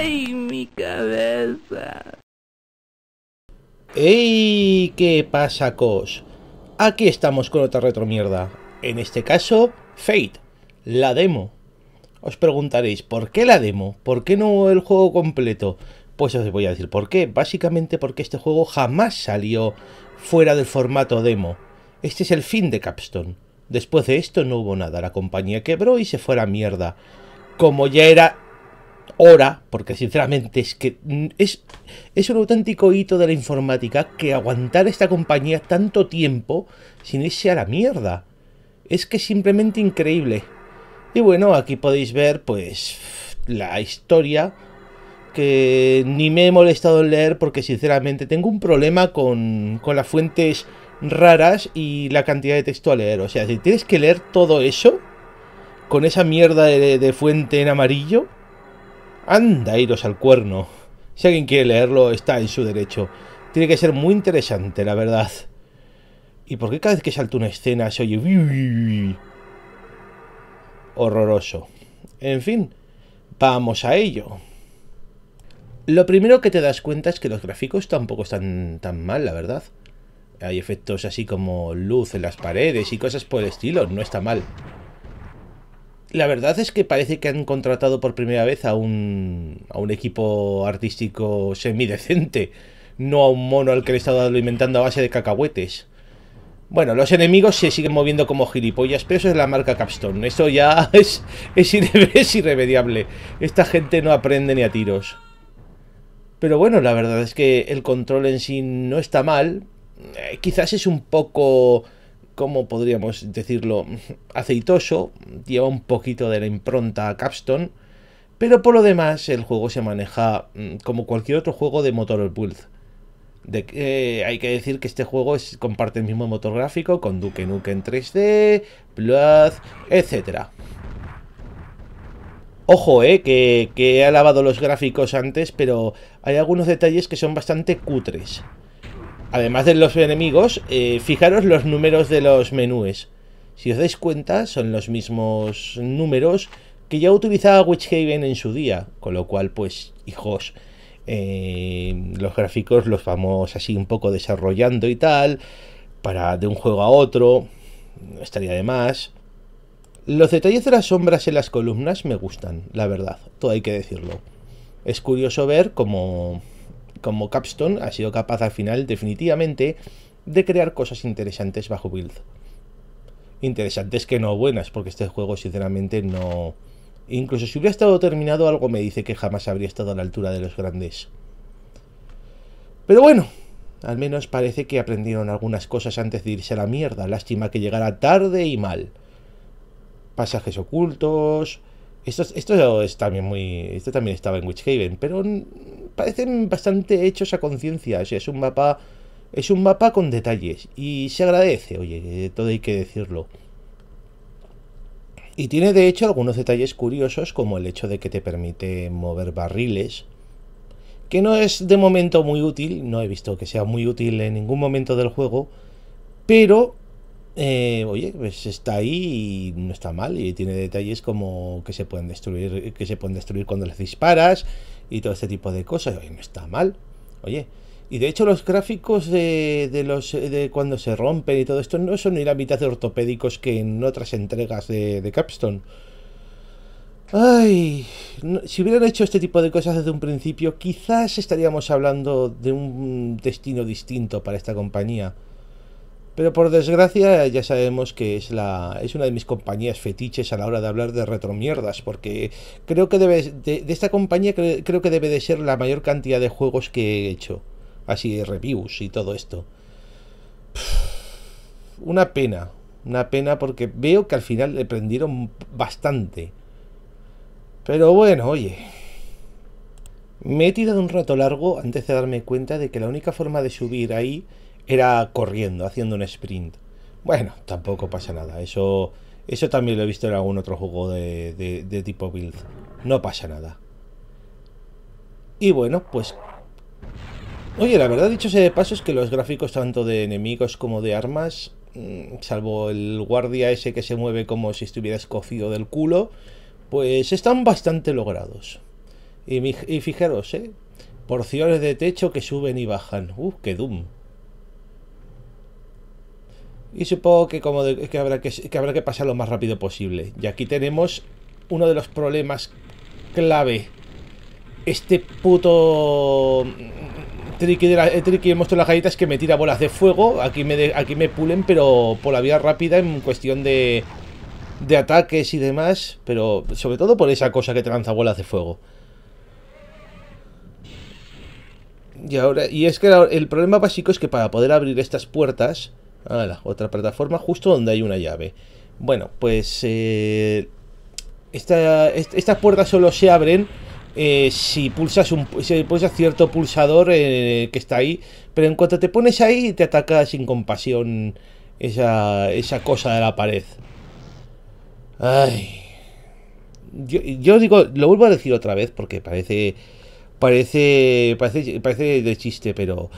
¡Ay, mi cabeza! ¡Ey! ¿Qué pasa, Cos? Aquí estamos con otra retromierda. En este caso, Fate, la demo. Os preguntaréis, ¿por qué la demo? ¿Por qué no el juego completo? Pues os voy a decir por qué. Básicamente porque este juego jamás salió fuera del formato demo. Este es el fin de Capstone. Después de esto no hubo nada. La compañía quebró y se fue a la mierda. Como ya era hora, porque sinceramente es que mm, es, es un auténtico hito de la informática que aguantar esta compañía tanto tiempo sin irse a la mierda. Es que es simplemente increíble. Y bueno, aquí podéis ver pues la historia que ni me he molestado en leer porque sinceramente tengo un problema con, las fuentes raras y la cantidad de texto a leer. O sea, si tienes que leer todo eso con esa mierda de, de fuente en amarillo, Anda, iros al cuerno. Si alguien quiere leerlo, está en su derecho. Tiene que ser muy interesante, la verdad. ¿Y por qué cada vez que salta una escena se oye... Horroroso. En fin, vamos a ello. Lo primero que te das cuenta es que los gráficos tampoco están tan mal, la verdad. Hay efectos así como luz en las paredes y cosas por el estilo, no está mal. La verdad es que parece que han contratado por primera vez a un, a un equipo artístico semidecente, no a un mono al que le estado alimentando a base de cacahuetes. Bueno, los enemigos se siguen moviendo como gilipollas, pero eso es la marca Capstone. eso ya es, es, irremediable. Esta gente no aprende ni a tiros. Pero bueno, la verdad es que el control en sí no está mal. Eh, quizás es un poco como podríamos decirlo, aceitoso, lleva un poquito de la impronta Capstone, pero por lo demás el juego se maneja mm, como cualquier otro juego de motor pulse De que eh, hay que decir que este juego comparte el mismo motor gráfico con Duke Nukem 3D, Blood, etc. Ojo, eh, que, que he alabado los gráficos antes, pero hay algunos detalles que son bastante cutres además de los enemigos, eh, fijaros los números de los menúes. Si os dais cuenta, son los mismos números que ya utilizaba Witchhaven en su día, con lo cual, pues, hijos, eh, los gráficos los vamos así un poco desarrollando y tal, para de un juego a otro, no estaría de más. Los detalles de las sombras en las columnas me gustan, la verdad, todo hay que decirlo. Es curioso ver cómo como Capstone ha sido capaz al final definitivamente de crear cosas interesantes bajo build. Interesantes que no buenas, porque este juego sinceramente no... Incluso si hubiera estado terminado, algo me dice que jamás habría estado a la altura de los grandes. Pero bueno, al menos parece que aprendieron algunas cosas antes de irse a la mierda. Lástima que llegara tarde y mal. Pasajes ocultos, esto, esto también muy. Esto también estaba en Witchhaven, pero parecen bastante hechos a conciencia. es un mapa. Es un mapa con detalles. Y se agradece, oye, todo hay que decirlo. Y tiene de hecho algunos detalles curiosos, como el hecho de que te permite mover barriles. Que no es de momento muy útil, no he visto que sea muy útil en ningún momento del juego. Pero eh, oye, pues está ahí y no está mal. Y tiene detalles como que se pueden destruir, que se pueden destruir cuando les disparas y todo este tipo de cosas. Oye, no está mal. Oye. Y de hecho los gráficos de, de los de cuando se rompen y todo esto no son ni la mitad de ortopédicos que en otras entregas de, Capstone. Ay, si hubieran hecho este tipo de cosas desde un principio, quizás estaríamos hablando de un destino distinto para esta compañía. Pero por desgracia ya sabemos que es, la, es una de mis compañías fetiches a la hora de hablar de retromierdas, porque creo que debe, de, esta compañía creo que debe de ser la mayor cantidad de juegos que he hecho. Así, reviews y todo esto. Una pena, una pena porque veo que al final le prendieron bastante. Pero bueno, oye. Me he tirado un rato largo antes de darme cuenta de que la única forma de subir ahí era corriendo, haciendo un sprint. Bueno, tampoco pasa nada. Eso, eso también lo he visto en algún otro juego de, de, tipo build. No pasa nada. Y bueno, pues... Oye, la verdad, dicho sea de paso, es que los gráficos tanto de enemigos como de armas, mm, salvo el guardia ese que se mueve como si estuviera escocido del culo, pues están bastante logrados. Y, y fijaros, ¿eh? Porciones de techo que suben y bajan. uf uh, qué doom! Y supongo que, como que, habrá que, pasar lo más rápido posible. Y aquí tenemos uno de los problemas clave. Este puto mm, triqui, de la, el monstruo de las galletas que me tira bolas de fuego. Aquí me, aquí me pulen, pero por la vía rápida en cuestión de, de ataques y demás. Pero sobre todo por esa cosa que te lanza bolas de fuego. Y ahora, y es que el problema básico es que para poder abrir estas puertas la otra plataforma justo donde hay una llave. Bueno, pues eh, esta, estas puertas solo se abren eh, si pulsas un pulsas cierto pulsador eh, que está ahí, pero en cuanto te pones ahí te ataca sin compasión esa, cosa de la pared. Ay. Yo, yo digo, lo vuelvo a decir otra vez porque parece parece parece parece de chiste, pero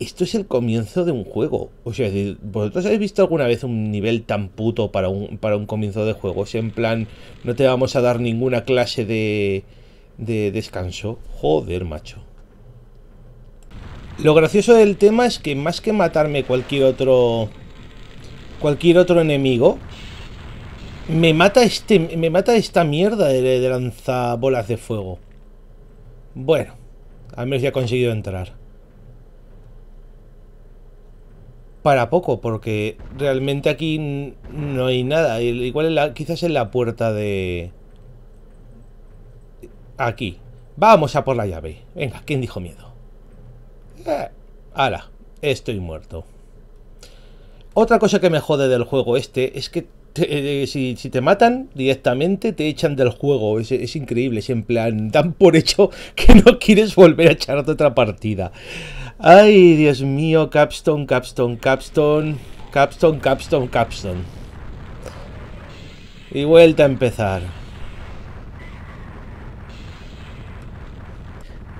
esto es el comienzo de un juego. O sea, ¿vosotros habéis visto alguna vez un nivel tan puto para un, comienzo de juego? O en plan, no te vamos a dar ninguna clase de, de descanso. Joder, macho. Lo gracioso del tema es que más que matarme cualquier otro cualquier otro enemigo, me mata este me mata esta mierda de, de lanzabolas de fuego. Bueno, al menos ya he conseguido entrar. para poco, porque realmente aquí no hay nada. Igual quizás en la puerta de... Aquí. Vamos a por la llave. Venga, ¿quién dijo miedo? Eh, ahora estoy muerto. Otra cosa que me jode del juego este es que eh, si, te matan directamente te echan del juego. Es, increíble, es en plan, tan por hecho que no quieres volver a echarte otra partida. Ay, Dios mío, capstone, capstone, capstone, capstone, capstone, capstone. Y vuelta a empezar.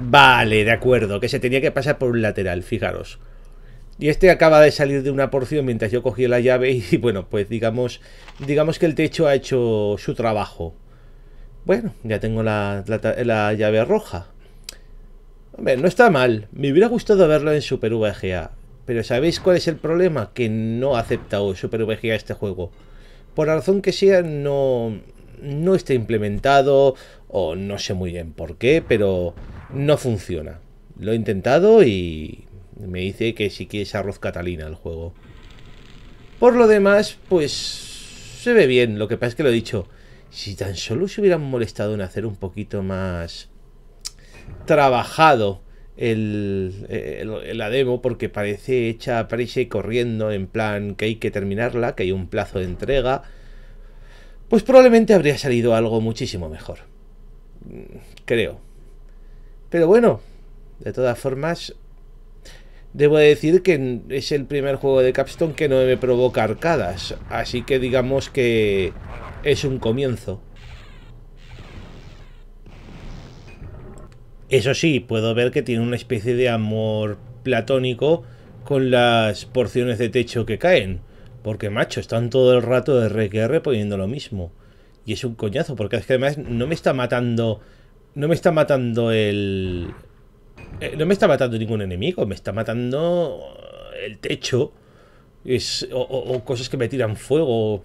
Vale, de acuerdo, que se tenía que pasar por un lateral, fijaros. Y este acaba de salir de una porción mientras yo cogí la llave y bueno, pues digamos, digamos que el techo ha hecho su trabajo. Bueno, ya tengo la llave roja. Hombre, no está mal. Me hubiera gustado verlo en Super VGA. Pero ¿sabéis cuál es el problema? Que no ha aceptado Super VGA este juego. Por la razón que sea, no, no está implementado o no sé muy bien por qué, pero no funciona. Lo he intentado y me dice que si que es arroz catalina el juego. Por lo demás, pues se ve bien. Lo que pasa es que lo he dicho. Si tan solo se hubieran molestado en hacer un poquito más trabajado el, la demo porque parece hecha parece y corriendo en plan que hay que terminarla, que hay un plazo de entrega, pues probablemente habría salido algo muchísimo mejor. Mm, creo. Pero bueno, de todas formas, debo decir que es el primer juego de Capstone que no me provoca arcadas, así que digamos que es un comienzo. Eso sí, puedo ver que tiene una especie de amor platónico con las porciones de techo que caen. Porque, macho, están todo el rato de RQR poniendo lo mismo. Y es un coñazo, porque es que además no me está matando. No me está matando el. Eh, no me está matando ningún enemigo, me está matando el techo. o, o cosas que me tiran fuego.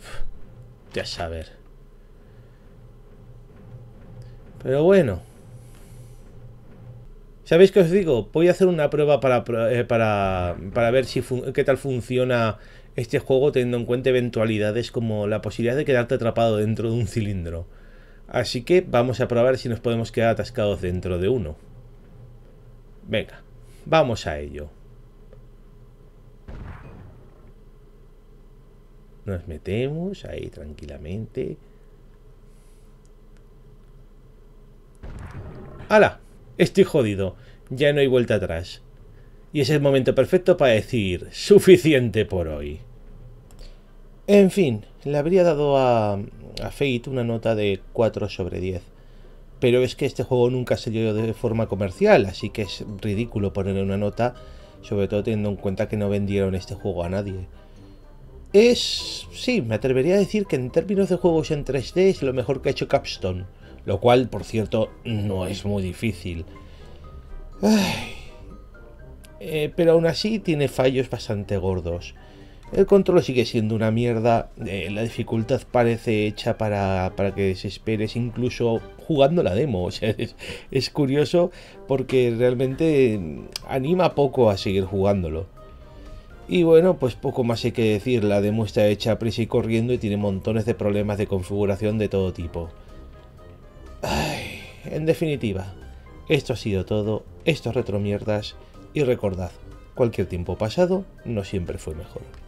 Ya saber. Pero bueno. ¿Sabéis qué os digo? Voy a hacer una prueba para, eh, ver si qué tal funciona este juego teniendo en cuenta eventualidades como la posibilidad de quedarte atrapado dentro de un cilindro. Así que vamos a probar si nos podemos quedar atascados dentro de uno. Venga, vamos a ello. Nos metemos ahí tranquilamente. ¡Hala! estoy jodido, ya no hay vuelta atrás. Y es el momento perfecto para decir, suficiente por hoy. En fin, le habría dado a, a Fate una nota de 4 sobre 10. Pero es que este juego nunca salió de forma comercial, así que es ridículo ponerle una nota, sobre todo teniendo en cuenta que no vendieron este juego a nadie. Es... sí, me atrevería a decir que en términos de juegos en 3D es lo mejor que ha hecho Capstone. Lo cual, por cierto, no es muy difícil. Eh, pero aún así tiene fallos bastante gordos. El control sigue siendo una mierda, eh, la dificultad parece hecha para, que desesperes incluso jugando la demo. es, curioso porque realmente mm, anima poco a seguir jugándolo. Y bueno, pues poco más hay que decir, la demo está hecha a prisa y corriendo y tiene montones de problemas de configuración de todo tipo. En definitiva, esto ha sido todo, esto es retromierdas y recordad, cualquier tiempo pasado no siempre fue mejor.